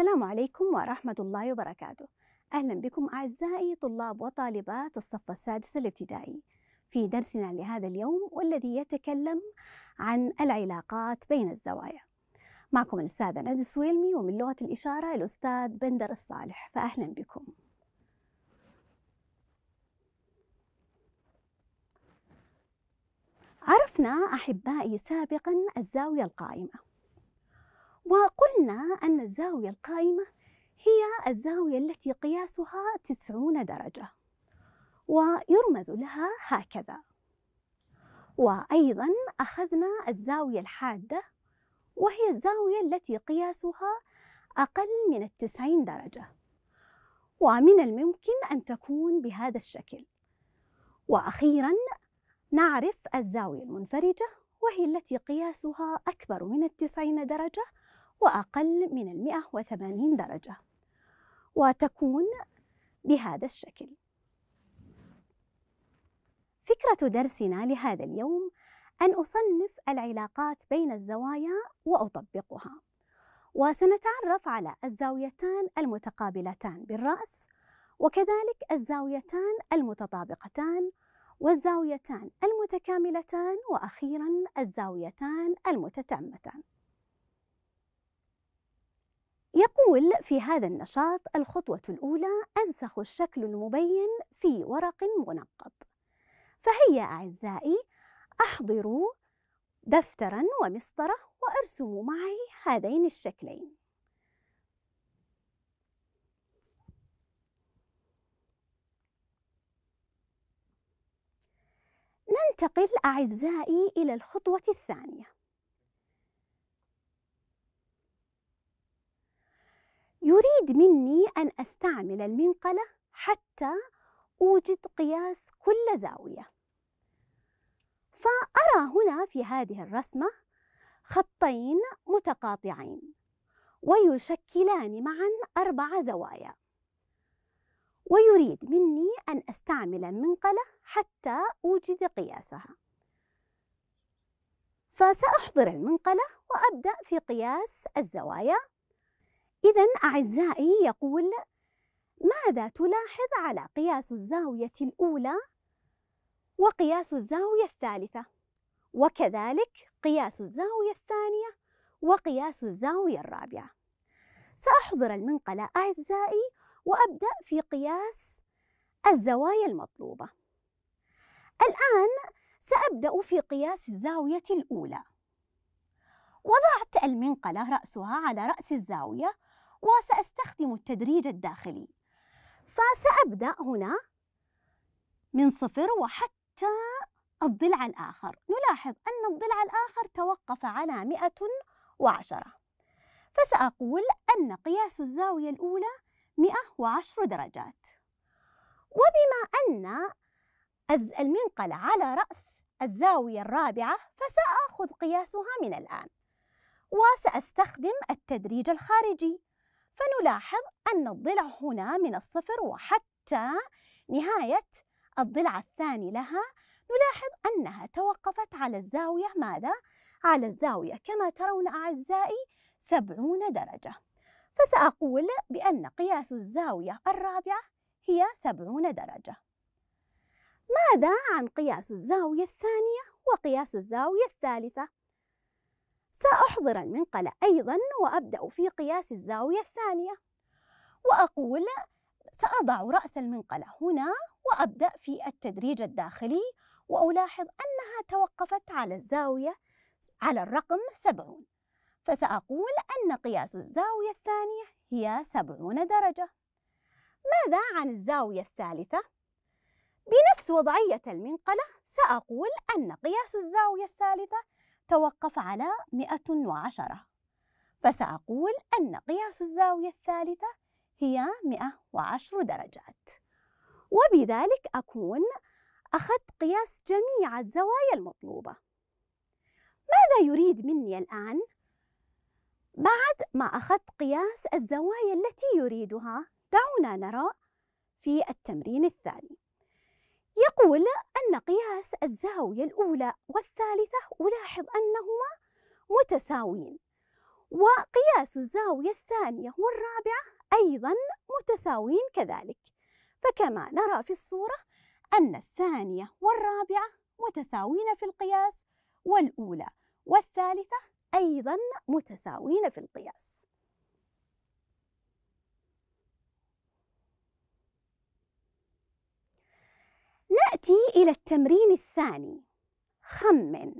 السلام عليكم ورحمة الله وبركاته أهلا بكم أعزائي طلاب وطالبات الصف السادس الابتدائي في درسنا لهذا اليوم والذي يتكلم عن العلاقات بين الزوايا معكم الأستاذة نادي سويلمي ومن لغة الإشارة الأستاذ بندر الصالح فأهلا بكم عرفنا أحبائي سابقا الزاوية القائمة وقلنا أن الزاوية القائمة هي الزاوية التي قياسها 90 درجة ويرمز لها هكذا وأيضا أخذنا الزاوية الحادة وهي الزاوية التي قياسها أقل من التسعين درجة ومن الممكن أن تكون بهذا الشكل وأخيرا نعرف الزاوية المنفرجة وهي التي قياسها أكبر من التسعين درجة وأقل من 180 درجة وتكون بهذا الشكل فكرة درسنا لهذا اليوم أن أصنف العلاقات بين الزوايا وأطبقها وسنتعرف على الزاويتان المتقابلتان بالرأس وكذلك الزاويتان المتطابقتان والزاويتان المتكاملتان وأخيرا الزاويتان المتتامتان يقول في هذا النشاط الخطوة الأولى أنسخ الشكل المبين في ورق منقط فهيا أعزائي أحضروا دفترا ومسطرة وأرسموا معي هذين الشكلين ننتقل أعزائي إلى الخطوة الثانية يريد مني أن أستعمل المنقلة حتى أوجد قياس كل زاوية فأرى هنا في هذه الرسمة خطين متقاطعين ويشكلان معا أربع زوايا ويريد مني أن أستعمل المنقلة حتى أوجد قياسها فسأحضر المنقلة وأبدأ في قياس الزوايا إذا أعزائي يقول ماذا تلاحظ على قياس الزاوية الأولى وقياس الزاوية الثالثة وكذلك قياس الزاوية الثانية وقياس الزاوية الرابعة سأحضر المنقلة أعزائي وأبدأ في قياس الزوايا المطلوبة الآن سأبدأ في قياس الزاوية الأولى وضعت المنقلة رأسها على رأس الزاوية وسأستخدم التدريج الداخلي فسأبدأ هنا من صفر وحتى الضلع الآخر نلاحظ أن الضلع الآخر توقف على 110 فسأقول أن قياس الزاوية الأولى 110 درجات وبما أن المنقل على رأس الزاوية الرابعة فسأخذ قياسها من الآن وسأستخدم التدريج الخارجي فنلاحظ أن الضلع هنا من الصفر وحتى نهاية الضلع الثاني لها نلاحظ أنها توقفت على الزاوية ماذا؟ على الزاوية كما ترون أعزائي سبعون درجة فسأقول بأن قياس الزاوية الرابعة هي سبعون درجة ماذا عن قياس الزاوية الثانية وقياس الزاوية الثالثة؟ سأحضر المنقلة أيضا وأبدأ في قياس الزاوية الثانية وأقول سأضع رأس المنقلة هنا وأبدأ في التدريج الداخلي وألاحظ أنها توقفت على الزاوية على الرقم 70 فسأقول أن قياس الزاوية الثانية هي 70 درجة ماذا عن الزاوية الثالثة؟ بنفس وضعية المنقلة سأقول أن قياس الزاوية الثالثة توقف على 110 فسأقول أن قياس الزاوية الثالثة هي 110 درجات وبذلك أكون أخذت قياس جميع الزوايا المطلوبة ماذا يريد مني الآن؟ بعد ما أخذت قياس الزوايا التي يريدها دعونا نرى في التمرين الثاني نقول أن قياس الزاوية الأولى والثالثة ألاحظ أنهما متساويين وقياس الزاوية الثانية والرابعة أيضا متساويين كذلك فكما نرى في الصورة أن الثانية والرابعة متساوين في القياس والأولى والثالثة أيضا متساوين في القياس نأتي إلى التمرين الثاني خمن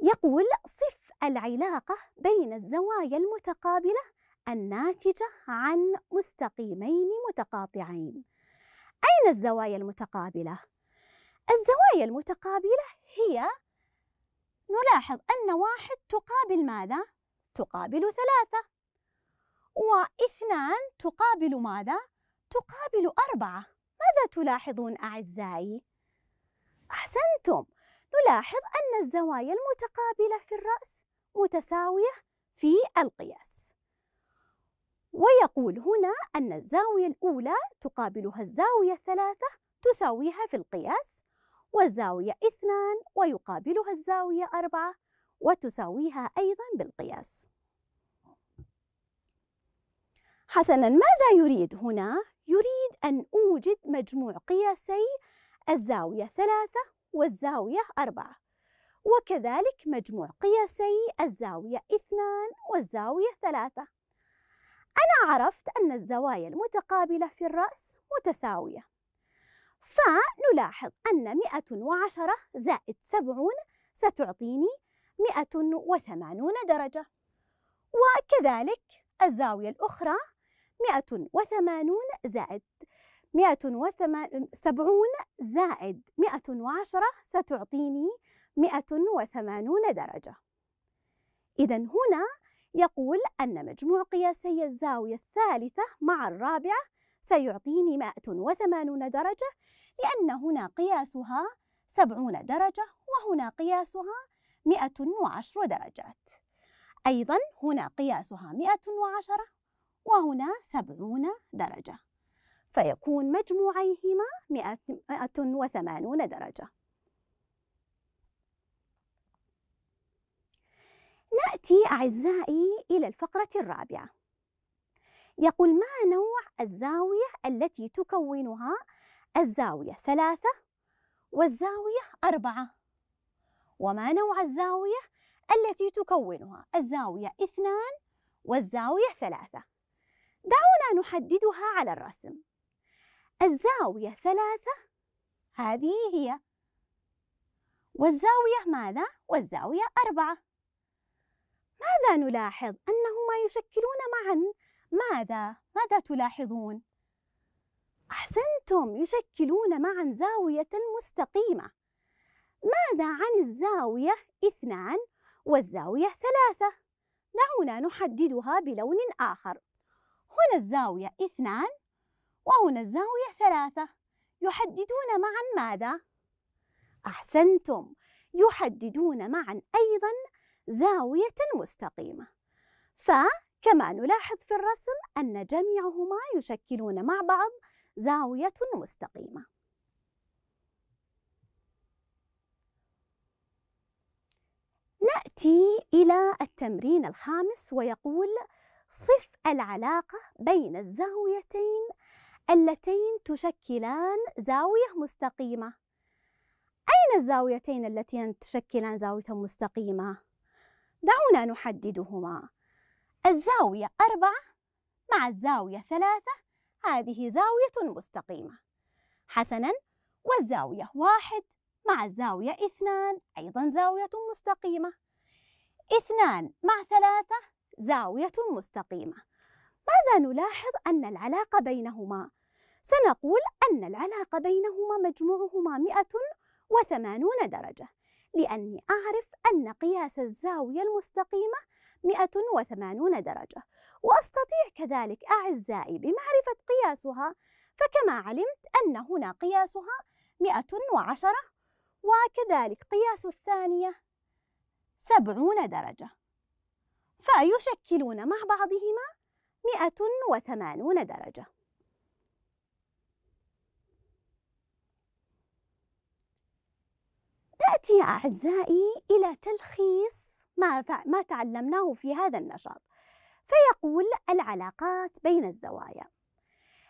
يقول صف العلاقة بين الزوايا المتقابلة الناتجة عن مستقيمين متقاطعين أين الزوايا المتقابلة؟ الزوايا المتقابلة هي نلاحظ أن واحد تقابل ماذا؟ تقابل ثلاثة واثنان تقابل ماذا؟ تقابل أربعة ماذا تلاحظون أعزائي؟ أحسنتم نلاحظ أن الزوايا المتقابلة في الرأس متساوية في القياس ويقول هنا أن الزاوية الأولى تقابلها الزاوية الثلاثة تساويها في القياس والزاوية اثنان ويقابلها الزاوية أربعة وتساويها أيضا بالقياس حسنا ماذا يريد هنا؟ يريد أن أوجد مجموع قياسي الزاوية ثلاثة والزاوية أربعة وكذلك مجموع قياسي الزاوية اثنان والزاوية ثلاثة أنا عرفت أن الزوايا المتقابلة في الرأس متساوية فنلاحظ أن 110 زائد 70 ستعطيني 180 درجة وكذلك الزاوية الأخرى 180 زائد مئة وثمان سبعون زائد مئة وعشرة ستعطيني مئة وثمانون درجة إذا هنا يقول أن مجموع قياسي الزاوية الثالثة مع الرابعة سيعطيني 180 درجة لأن هنا قياسها 70 درجة وهنا قياسها 110 درجات أيضا هنا قياسها 110 وهنا 70 درجة فيكون مجموعيهما 180 درجة نأتي أعزائي إلى الفقرة الرابعة يقول ما نوع الزاوية التي تكونها الزاوية ثلاثة والزاوية أربعة وما نوع الزاوية التي تكونها الزاوية اثنان والزاوية ثلاثة دعونا نحددها على الرسم الزاوية ثلاثة هذه هي والزاوية ماذا؟ والزاوية أربعة ماذا نلاحظ؟ أنهما يشكلون معا ماذا؟ ماذا تلاحظون؟ أحسنتم يشكلون معا زاوية مستقيمة ماذا عن الزاوية اثنان والزاوية ثلاثة؟ دعونا نحددها بلون آخر هنا الزاوية اثنان وهنا الزاوية ثلاثة يحددون معا ماذا؟ أحسنتم يحددون معا أيضا زاوية مستقيمة فكما نلاحظ في الرسم أن جميعهما يشكلون مع بعض زاوية مستقيمة نأتي إلى التمرين الخامس ويقول صف العلاقة بين الزاويتين اللتين تشكلان زاوية مستقيمة أين الزاويتين اللتين تشكلان زاوية مستقيمة؟ دعونا نحددهما الزاوية أربعة مع الزاوية ثلاثة هذه زاوية مستقيمة حسناً والزاوية واحد مع الزاوية اثنان أيضا زاوية مستقيمة اثنان مع ثلاثة زاوية مستقيمة ماذا نلاحظ أن العلاقة بينهما سنقول أن العلاقة بينهما مجموعهما 180 درجة لأني أعرف أن قياس الزاوية المستقيمة 180 درجة وأستطيع كذلك أعزائي بمعرفة قياسها فكما علمت أن هنا قياسها 110 وكذلك قياس الثانية 70 درجة فيشكلون مع بعضهما 180 درجة نأتي أعزائي إلى تلخيص ما, ما تعلمناه في هذا النشاط فيقول العلاقات بين الزوايا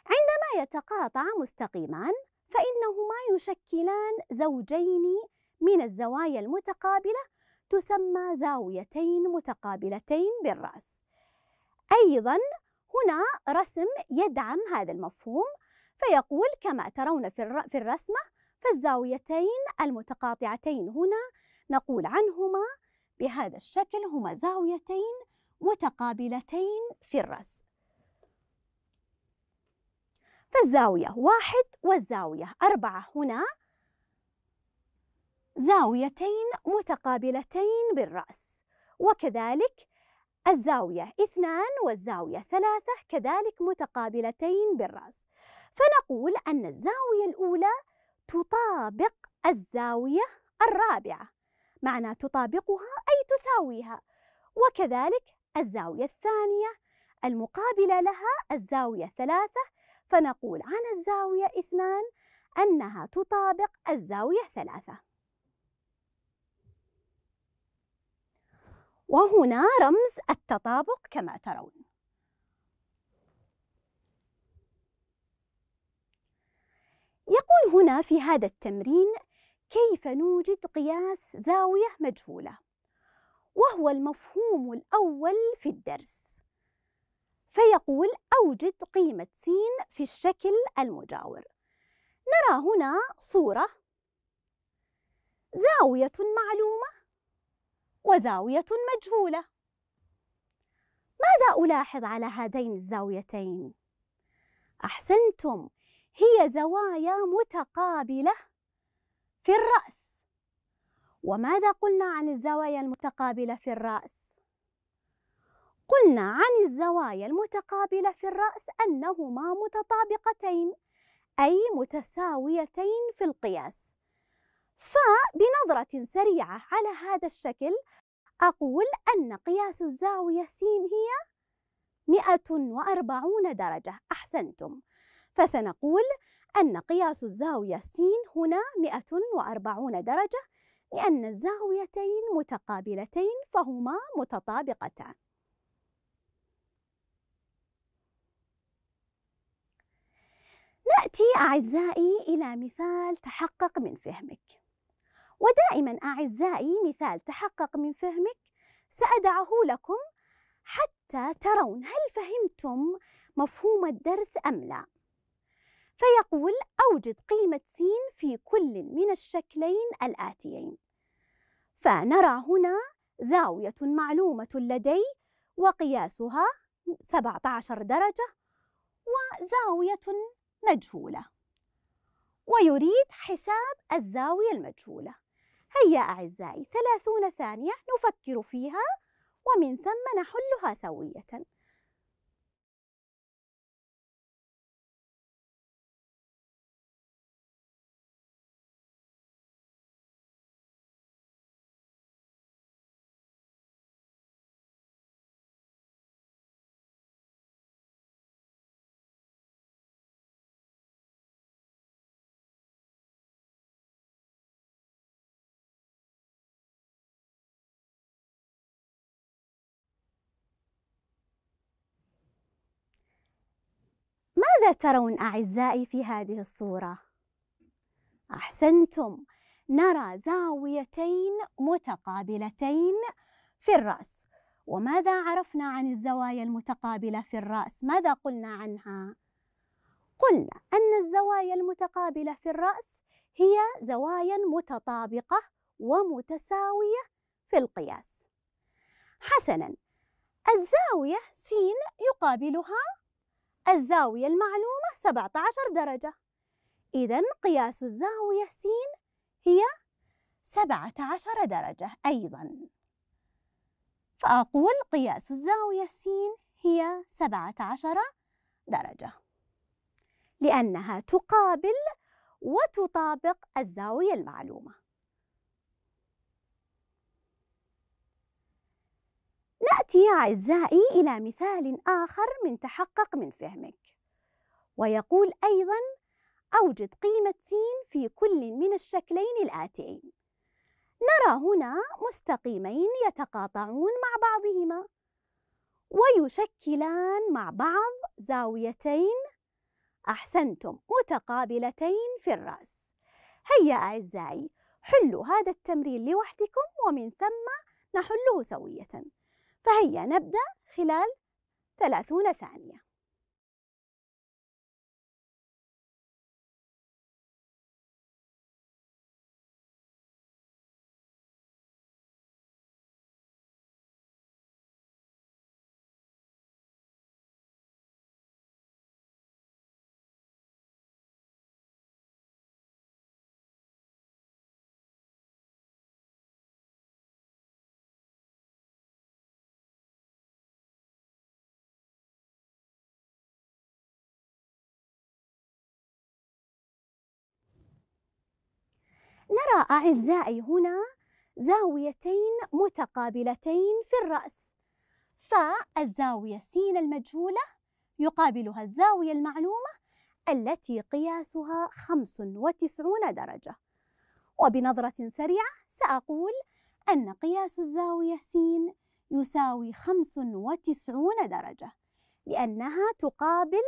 عندما يتقاطع مستقيمان فإنهما يشكلان زوجين من الزوايا المتقابلة تسمى زاويتين متقابلتين بالرأس أيضا هنا رسم يدعم هذا المفهوم فيقول كما ترون في الرسمة فالزاويتين المتقاطعتين هنا نقول عنهما بهذا الشكل هما زاويتين متقابلتين في الرسم فالزاوية واحد والزاوية أربعة هنا زاويتين متقابلتين بالرأس وكذلك الزاوية اثنان والزاوية ثلاثة كذلك متقابلتين بالرأس فنقول أن الزاوية الأولى تطابق الزاوية الرابعة معنى تطابقها أي تساويها وكذلك الزاوية الثانية المقابلة لها الزاوية ثلاثة فنقول عن الزاوية اثنان أنها تطابق الزاوية ثلاثة وهنا رمز التطابق كما ترون يقول هنا في هذا التمرين كيف نوجد قياس زاوية مجهولة وهو المفهوم الأول في الدرس فيقول أوجد قيمة س في الشكل المجاور نرى هنا صورة زاوية معلومة وزاوية مجهولة ماذا ألاحظ على هذين الزاويتين؟ أحسنتم هي زوايا متقابلة في الرأس وماذا قلنا عن الزوايا المتقابلة في الرأس؟ قلنا عن الزوايا المتقابلة في الرأس أنهما متطابقتين أي متساويتين في القياس فبنظرة سريعة على هذا الشكل أقول أن قياس الزاوية س هي 140 درجة أحسنتم فسنقول أن قياس الزاوية س هنا 140 درجة لأن الزاويتين متقابلتين فهما متطابقتان نأتي أعزائي إلى مثال تحقق من فهمك ودائما أعزائي مثال تحقق من فهمك سأدعه لكم حتى ترون هل فهمتم مفهوم الدرس أم لا فيقول أوجد قيمة س في كل من الشكلين الآتيين فنرى هنا زاوية معلومة لدي وقياسها 17 درجة وزاوية مجهولة ويريد حساب الزاوية المجهولة هيا أعزائي 30 ثانية نفكر فيها ومن ثم نحلها سوية ماذا ترون أعزائي في هذه الصورة؟ أحسنتم نرى زاويتين متقابلتين في الرأس وماذا عرفنا عن الزوايا المتقابلة في الرأس؟ ماذا قلنا عنها؟ قلنا أن الزوايا المتقابلة في الرأس هي زوايا متطابقة ومتساوية في القياس حسناً الزاوية س يقابلها الزاوية المعلومة 17 درجة إذا قياس الزاوية س هي 17 درجة أيضا فأقول قياس الزاوية س هي 17 درجة لأنها تقابل وتطابق الزاوية المعلومة نأتي يا أعزائي إلى مثال آخر من تحقق من فهمك ويقول أيضا أوجد قيمة س في كل من الشكلين الآتيين نرى هنا مستقيمين يتقاطعون مع بعضهما ويشكلان مع بعض زاويتين أحسنتم متقابلتين في الرأس هيا أعزائي حلوا هذا التمرين لوحدكم ومن ثم نحله سوية فهيا نبدأ خلال ثلاثون ثانية نرى أعزائي هنا زاويتين متقابلتين في الرأس فالزاوية س المجهولة يقابلها الزاوية المعلومة التي قياسها 95 درجة وبنظرة سريعة سأقول أن قياس الزاوية س يساوي 95 درجة لأنها تقابل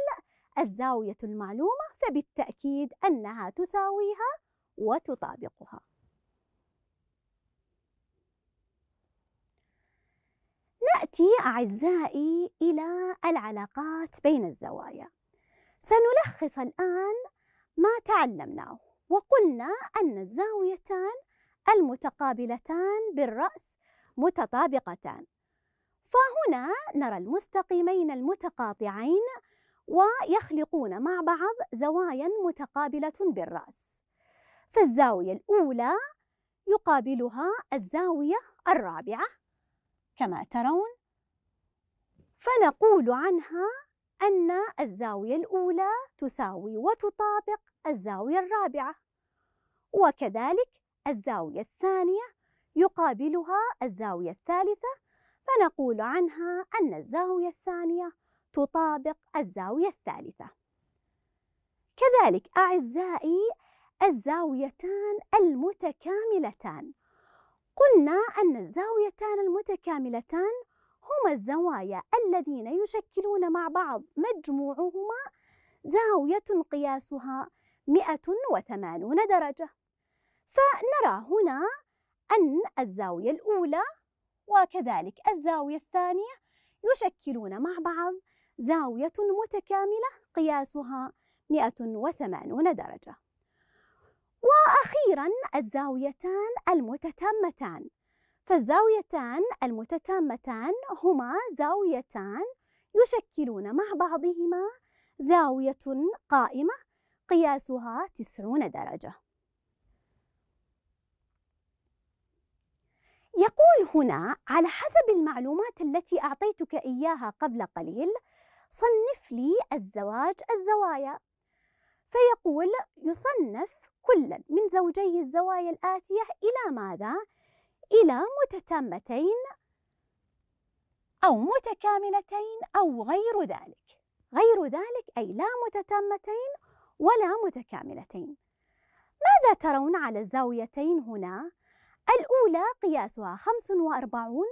الزاوية المعلومة فبالتأكيد أنها تساويها وتطابقها ناتي اعزائي الى العلاقات بين الزوايا سنلخص الان ما تعلمناه وقلنا ان الزاويتان المتقابلتان بالراس متطابقتان فهنا نرى المستقيمين المتقاطعين ويخلقون مع بعض زوايا متقابله بالراس فالزاوية الأولى يقابلها الزاوية الرابعة كما ترون فنقول عنها أن الزاوية الأولى تساوي وتطابق الزاوية الرابعة وكذلك الزاوية الثانية يقابلها الزاوية الثالثة فنقول عنها أن الزاوية الثانية تطابق الزاوية الثالثة كذلك أعزائي الزاويتان المتكاملتان قلنا أن الزاويتان المتكاملتان هما الزوايا الذين يشكلون مع بعض مجموعهما زاوية قياسها 180 درجة فنرى هنا أن الزاوية الأولى وكذلك الزاوية الثانية يشكلون مع بعض زاوية متكاملة قياسها 180 درجة وأخيرا الزاويتان المتتامتان فالزاويتان المتتامتان هما زاويتان يشكلون مع بعضهما زاوية قائمة قياسها تسعون درجة يقول هنا على حسب المعلومات التي أعطيتك إياها قبل قليل صنف لي الزواج الزوايا فيقول يصنف كلا من زوجي الزوايا الآتية إلى ماذا؟ إلى متتامتين أو متكاملتين أو غير ذلك غير ذلك أي لا متتامتين ولا متكاملتين ماذا ترون على الزاويتين هنا؟ الأولى قياسها 45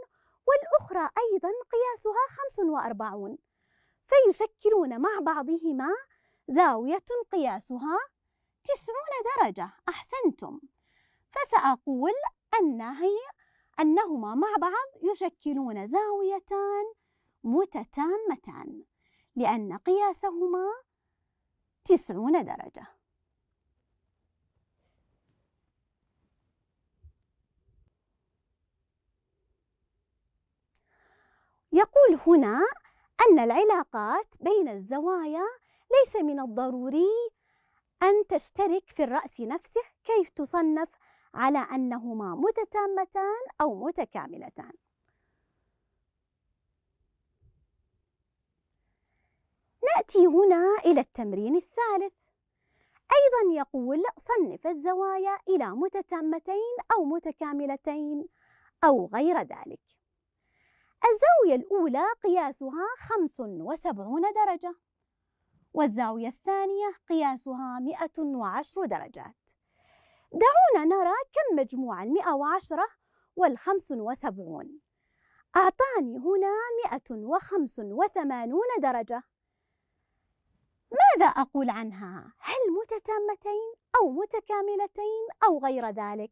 والأخرى أيضا قياسها 45 فيشكلون مع بعضهما زاوية قياسها تسعون درجة أحسنتم فسأقول أن هي أنهما مع بعض يشكلون زاويتان متتامتان لأن قياسهما تسعون درجة يقول هنا أن العلاقات بين الزوايا ليس من الضروري أن تشترك في الرأس نفسه كيف تصنف على أنهما متتامتان أو متكاملتان نأتي هنا إلى التمرين الثالث أيضا يقول صنف الزوايا إلى متتامتين أو متكاملتين أو غير ذلك الزاوية الأولى قياسها 75 درجة والزاوية الثانية قياسها 110 درجات دعونا نرى كم مجموع المئة وعشرة والخمس وسبعون أعطاني هنا مئة وخمس وثمانون درجة ماذا أقول عنها؟ هل متتامتين أو متكاملتين أو غير ذلك؟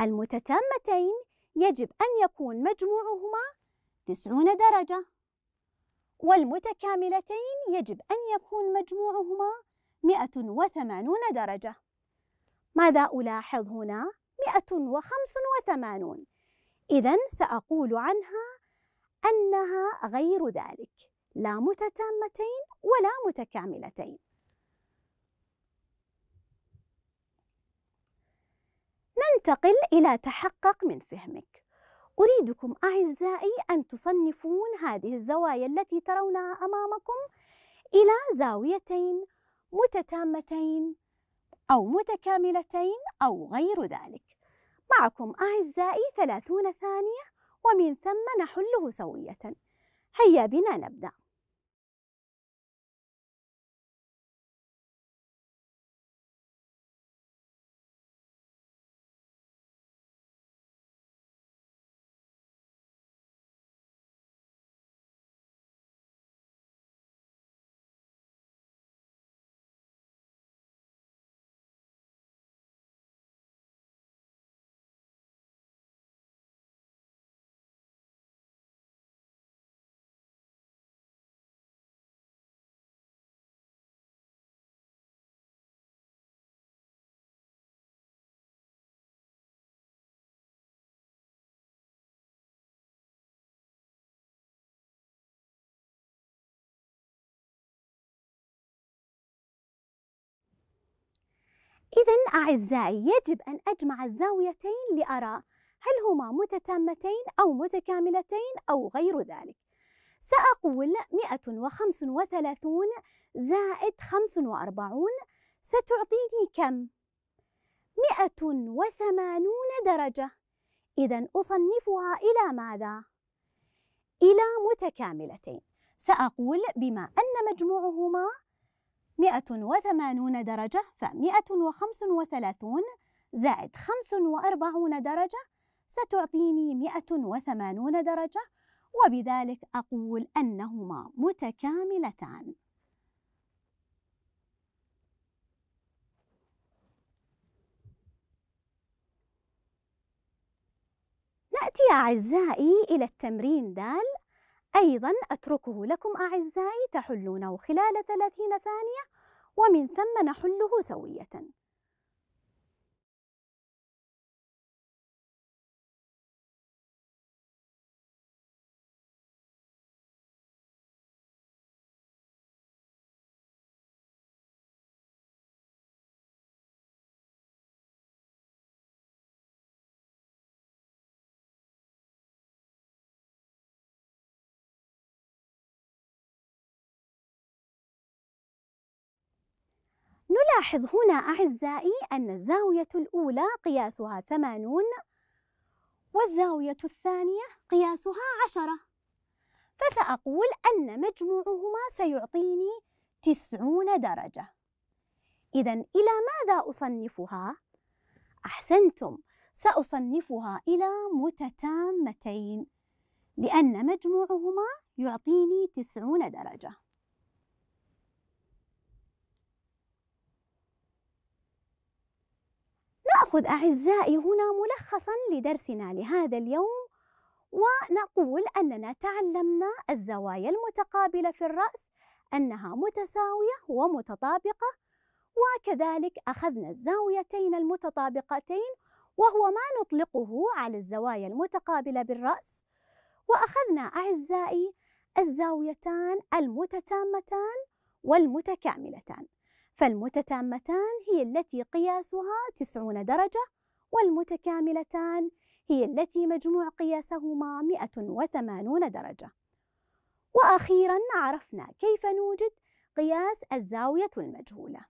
المتتامتين يجب أن يكون مجموعهما تسعون درجة والمتكاملتين يجب أن يكون مجموعهما 180 درجة ماذا ألاحظ هنا؟ 185 إذا سأقول عنها أنها غير ذلك لا متتامتين ولا متكاملتين ننتقل إلى تحقق من فهمك أريدكم أعزائي أن تصنفون هذه الزوايا التي ترونها أمامكم إلى زاويتين متتامتين أو متكاملتين أو غير ذلك معكم أعزائي ثلاثون ثانية ومن ثم نحله سوية هيا بنا نبدأ إذا أعزائي يجب أن أجمع الزاويتين لأرى هل هما متتامتين أو متكاملتين أو غير ذلك سأقول 135 زائد 45 ستعطيني كم؟ 180 درجة إذا أصنفها إلى ماذا؟ إلى متكاملتين سأقول بما أن مجموعهما 180 درجة ف135 زائد 45 درجة ستعطيني 180 درجة وبذلك أقول أنهما متكاملتان نأتي أعزائي إلى التمرين دال أيضا أتركه لكم أعزائي تحلونه خلال 30 ثانية ومن ثم نحله سوية نلاحظ هنا أعزائي أن الزاوية الأولى قياسها 80 والزاوية الثانية قياسها 10 فسأقول أن مجموعهما سيعطيني 90 درجة إذا إلى ماذا أصنفها؟ أحسنتم سأصنفها إلى متتامتين لأن مجموعهما يعطيني 90 درجة ناخذ اعزائي هنا ملخصا لدرسنا لهذا اليوم ونقول اننا تعلمنا الزوايا المتقابله في الراس انها متساويه ومتطابقه وكذلك اخذنا الزاويتين المتطابقتين وهو ما نطلقه على الزوايا المتقابله بالراس واخذنا اعزائي الزاويتان المتتامتان والمتكاملتان فالمتتامتان هي التي قياسها تسعون درجة والمتكاملتان هي التي مجموع قياسهما 180 درجة وأخيرا عرفنا كيف نوجد قياس الزاوية المجهولة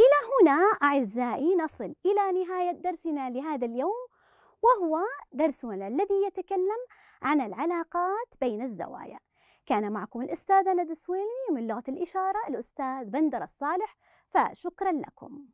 إلى هنا أعزائي نصل إلى نهاية درسنا لهذا اليوم وهو درسنا الذي يتكلم عن العلاقات بين الزوايا كان معكم الأستاذة ندى السويلمي من لغة الإشارة الأستاذ بندر الصالح فشكرا لكم